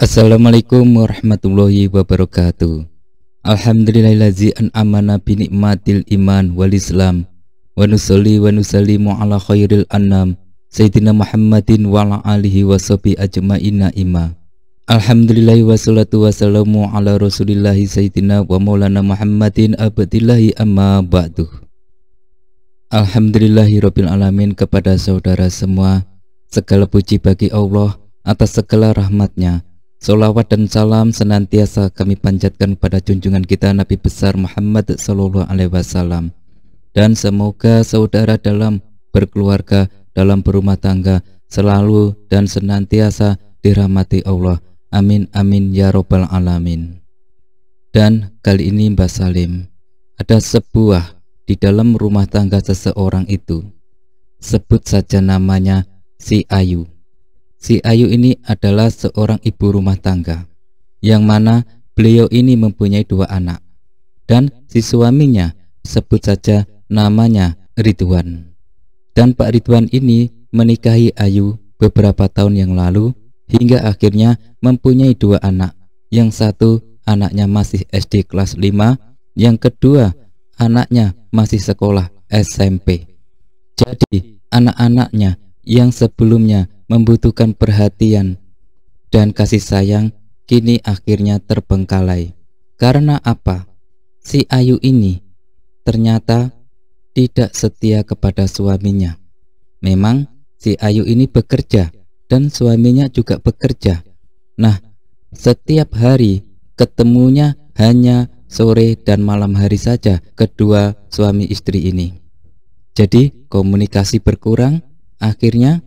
Assalamualaikum warahmatullahi wabarakatuh Alhamdulillahilazi an'amana binikmatil iman wal islam Wa nusalli wa ala khairil annam Sayyidina Muhammadin wa ala alihi wa sahbihi ajma'ina ima Alhamdulillahi wa salatu wassalamu ala rasulillahi sayyidina wa maulana Muhammadin abadillahi amma ba'du Alhamdulillahi rabbil alamin kepada saudara semua Segala puji bagi Allah atas segala rahmatnya Salawat dan salam senantiasa kami panjatkan pada junjungan kita Nabi besar Muhammad Sallallahu Alaihi Wasallam. Dan semoga saudara dalam berkeluarga, dalam berumah tangga selalu dan senantiasa dirahmati Allah. Amin amin ya rabbal alamin. Dan kali ini Mbak Salim, ada sebuah di dalam rumah tangga seseorang itu. Sebut saja namanya si Ayu. Si Ayu ini adalah seorang ibu rumah tangga, yang mana beliau ini mempunyai dua anak, dan si suaminya, sebut saja namanya Ridwan. Dan Pak Ridwan ini menikahi Ayu beberapa tahun yang lalu, hingga akhirnya mempunyai dua anak, yang satu anaknya masih SD kelas 5, yang kedua anaknya masih sekolah SMP. Jadi anak-anaknya yang sebelumnya membutuhkan perhatian dan kasih sayang kini akhirnya terbengkalai. Karena apa? Si Ayu ini ternyata tidak setia kepada suaminya. Memang si Ayu ini bekerja dan suaminya juga bekerja. Nah, setiap hari ketemunya hanya sore dan malam hari saja kedua suami istri ini. Jadi komunikasi berkurang, akhirnya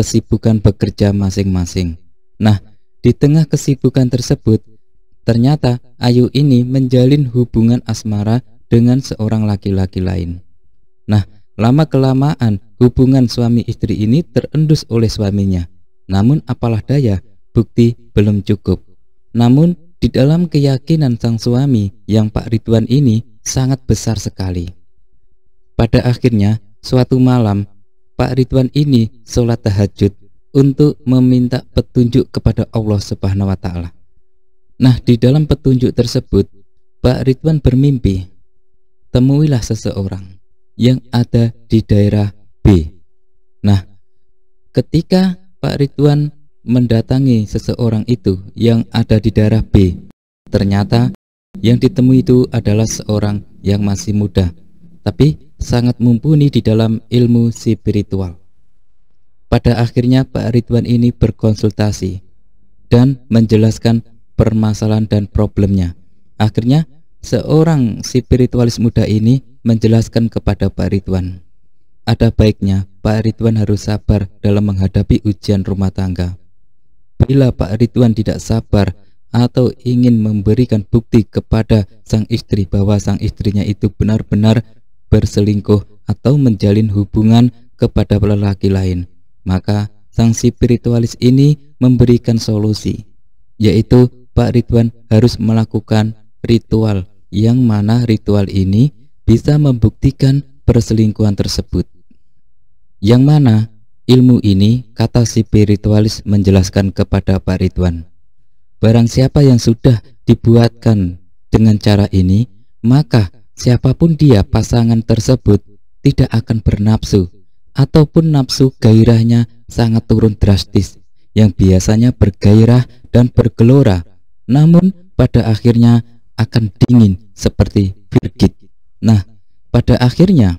kesibukan bekerja masing-masing. Nah, di tengah kesibukan tersebut, ternyata Ayu ini menjalin hubungan asmara dengan seorang laki-laki lain. Nah, lama-kelamaan hubungan suami istri ini terendus oleh suaminya. Namun apalah daya, bukti belum cukup. Namun di dalam keyakinan sang suami yang Pak Ridwan ini sangat besar sekali. Pada akhirnya, suatu malam Pak Ridwan ini sholat tahajud untuk meminta petunjuk kepada Allah Subhanahu wa taala. Nah, di dalam petunjuk tersebut, Pak Ridwan bermimpi, temuilah seseorang yang ada di daerah B. Nah, ketika Pak Ridwan mendatangi seseorang itu yang ada di daerah B, ternyata yang ditemui itu adalah seorang yang masih muda, tapi sangat mumpuni di dalam ilmu spiritual. Pada akhirnya Pak Ridwan ini berkonsultasi dan menjelaskan permasalahan dan problemnya. Akhirnya seorang spiritualis muda ini menjelaskan kepada Pak Ridwan. Ada baiknya Pak Ridwan harus sabar dalam menghadapi ujian rumah tangga. Bila Pak Ridwan tidak sabar atau ingin memberikan bukti kepada sang istri bahwa sang istrinya itu benar-benar berselingkuh, atau menjalin hubungan kepada lelaki lain, maka sanksi spiritualis ini memberikan solusi, yaitu Pak Ridwan harus melakukan ritual yang mana ritual ini bisa membuktikan perselingkuhan tersebut. Yang mana ilmu ini kata spiritualis menjelaskan kepada Pak Ridwan. Barang siapa yang sudah dibuatkan dengan cara ini, maka Siapapun dia pasangan tersebut tidak akan bernapsu ataupun nafsu gairahnya sangat turun drastis yang biasanya bergairah dan bergelora namun pada akhirnya akan dingin seperti Birgit. Nah, pada akhirnya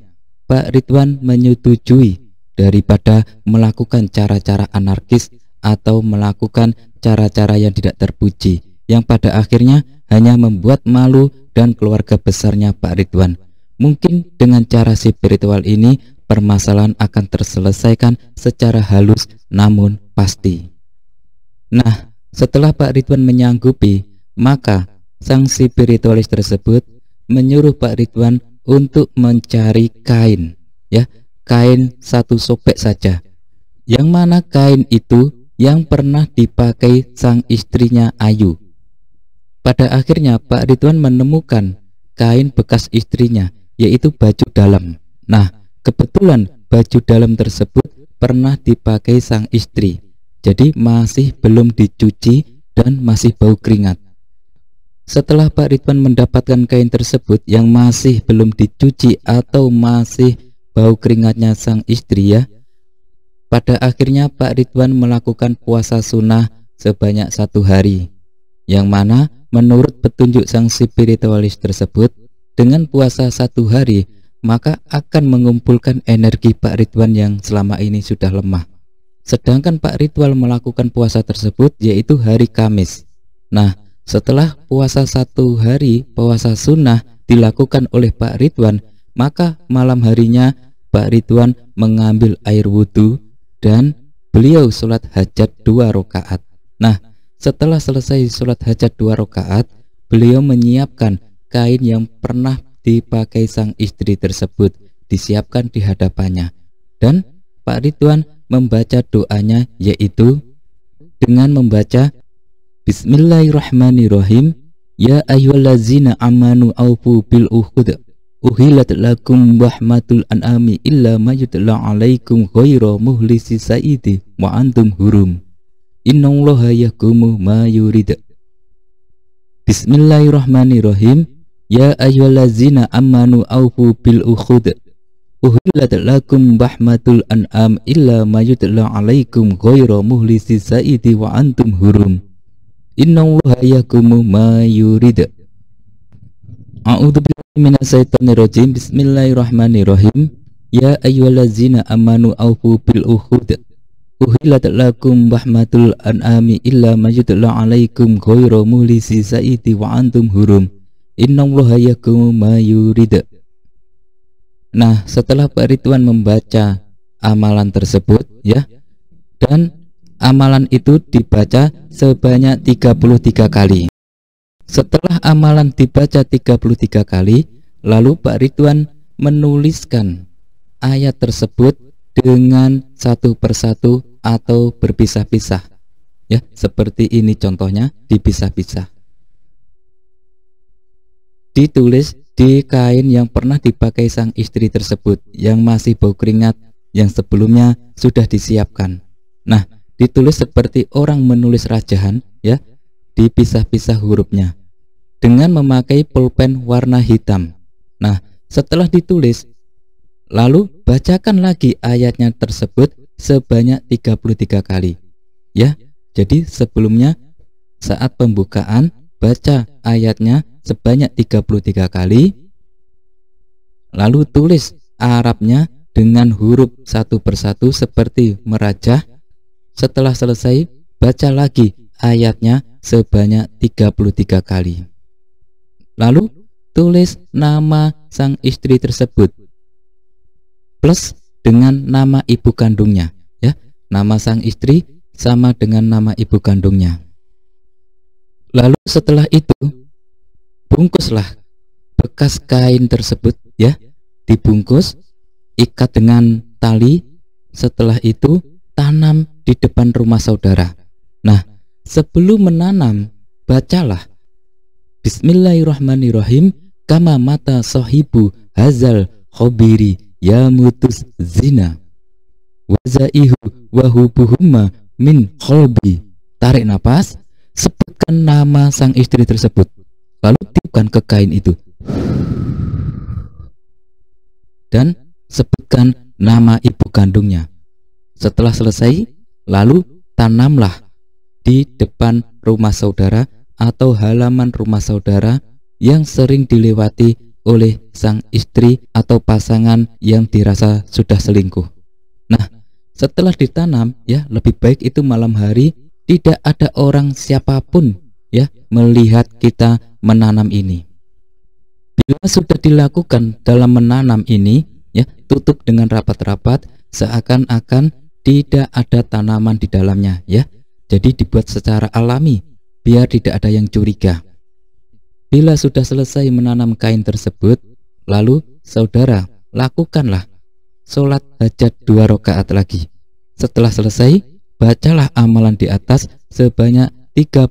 Pak Ridwan menyetujui daripada melakukan cara-cara anarkis atau melakukan cara-cara yang tidak terpuji yang pada akhirnya hanya membuat malu dan keluarga besarnya Pak Ridwan. Mungkin dengan cara spiritual ini permasalahan akan terselesaikan secara halus namun pasti. Nah, setelah Pak Ridwan menyanggupi, maka sang spiritualis tersebut menyuruh Pak Ridwan untuk mencari kain, ya, kain satu sobek saja. Yang mana kain itu yang pernah dipakai sang istrinya Ayu pada akhirnya Pak Ridwan menemukan kain bekas istrinya, yaitu baju dalam. Nah, kebetulan baju dalam tersebut pernah dipakai sang istri, jadi masih belum dicuci dan masih bau keringat. Setelah Pak Ridwan mendapatkan kain tersebut yang masih belum dicuci atau masih bau keringatnya sang istri ya, pada akhirnya Pak Ridwan melakukan puasa sunnah sebanyak satu hari, yang mana Menurut petunjuk sang spiritualis tersebut, dengan puasa satu hari, maka akan mengumpulkan energi Pak Ridwan yang selama ini sudah lemah. Sedangkan Pak Ridwan melakukan puasa tersebut yaitu hari Kamis. Nah, setelah puasa satu hari, puasa sunnah dilakukan oleh Pak Ridwan, maka malam harinya Pak Ridwan mengambil air wudhu dan beliau sholat hajat dua rakaat. Nah, setelah selesai sholat hajat dua rakaat, beliau menyiapkan kain yang pernah dipakai sang istri tersebut disiapkan di hadapannya dan Pak Ridwan membaca doanya yaitu dengan membaca Bismillahirrahmanirrahim Ya ayyuhallazina amanu aufu bil uhud uhilat lakum rahmatul an'ami illa ma yutla alaikum ghairu muhlisi saidi wa antum hurum Innallaha yahkumu ma yurid. Bismillahirrahmanirrahim. Ya ayyuhallazina amanu aufu bil ukhud. Uhillat lakum bahmatul an'am illa ma yutla alaikum ghayra muhlisi sa'idi wa antum hurum. Innallaha yahkumu ma yurid. A'udzu billahi minasyaitonir rajim. Bismillahirrahmanirrahim. Ya ayyuhallazina amanu aufu bil ukhud. Uhillat lakum bahmatul an'ami illa majutla alaikum khairu mulisi sa'iti wa antum hurum innallaha yakumu ma yurid Nah setelah Pak Ridwan membaca amalan tersebut ya dan amalan itu dibaca sebanyak 33 kali setelah amalan dibaca 33 kali lalu Pak Ridwan menuliskan ayat tersebut dengan satu persatu atau berpisah-pisah. Ya, seperti ini contohnya dipisah-pisah. Ditulis di kain yang pernah dipakai sang istri tersebut yang masih bau keringat yang sebelumnya sudah disiapkan. Nah, ditulis seperti orang menulis rajahan ya, dipisah-pisah hurufnya dengan memakai pulpen warna hitam. Nah, setelah ditulis lalu bacakan lagi ayatnya tersebut sebanyak 33 kali. Ya, jadi sebelumnya saat pembukaan baca ayatnya sebanyak 33 kali lalu tulis Arabnya dengan huruf satu persatu seperti merajah setelah selesai baca lagi ayatnya sebanyak 33 kali lalu tulis nama sang istri tersebut plus dengan nama ibu kandungnya ya nama sang istri sama dengan nama ibu kandungnya lalu setelah itu bungkuslah bekas kain tersebut ya dibungkus ikat dengan tali setelah itu tanam di depan rumah saudara nah sebelum menanam bacalah Bismillahirrahmanirrahim kama mata sahibu hazal khobiri yamutus zina wazaihu wahubuhuma min kolbi tarik nafas sebutkan nama sang istri tersebut lalu tiupkan ke kain itu dan sebutkan nama ibu kandungnya setelah selesai lalu tanamlah di depan rumah saudara atau halaman rumah saudara yang sering dilewati oleh sang istri atau pasangan yang dirasa sudah selingkuh. Nah, setelah ditanam ya lebih baik itu malam hari tidak ada orang siapapun ya melihat kita menanam ini. Bila sudah dilakukan dalam menanam ini ya tutup dengan rapat-rapat seakan-akan tidak ada tanaman di dalamnya ya. Jadi dibuat secara alami biar tidak ada yang curiga. Bila sudah selesai menanam kain tersebut, lalu saudara lakukanlah sholat hajat dua rakaat lagi. Setelah selesai, bacalah amalan di atas sebanyak 33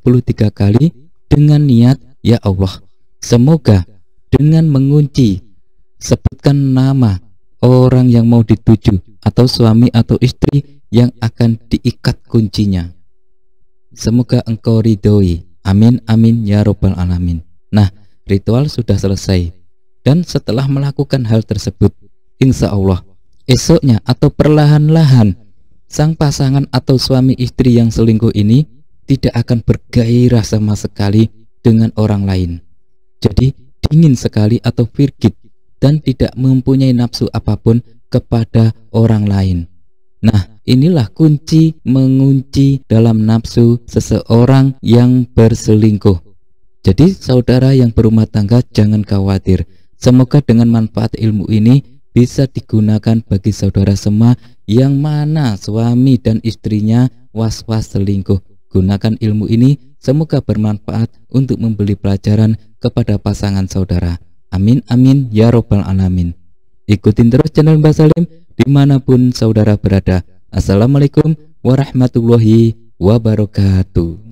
kali dengan niat Ya Allah. Semoga dengan mengunci sebutkan nama orang yang mau dituju atau suami atau istri yang akan diikat kuncinya. Semoga engkau ridhoi. Amin amin ya robbal alamin. Nah, ritual sudah selesai. Dan setelah melakukan hal tersebut, insya Allah, esoknya atau perlahan-lahan, sang pasangan atau suami istri yang selingkuh ini tidak akan bergairah sama sekali dengan orang lain. Jadi, dingin sekali atau virgit dan tidak mempunyai nafsu apapun kepada orang lain. Nah, inilah kunci mengunci dalam nafsu seseorang yang berselingkuh. Jadi saudara yang berumah tangga jangan khawatir. Semoga dengan manfaat ilmu ini bisa digunakan bagi saudara semua yang mana suami dan istrinya was-was selingkuh. Gunakan ilmu ini semoga bermanfaat untuk membeli pelajaran kepada pasangan saudara. Amin amin ya robbal alamin. Ikutin terus channel Mbak Salim dimanapun saudara berada. Assalamualaikum warahmatullahi wabarakatuh.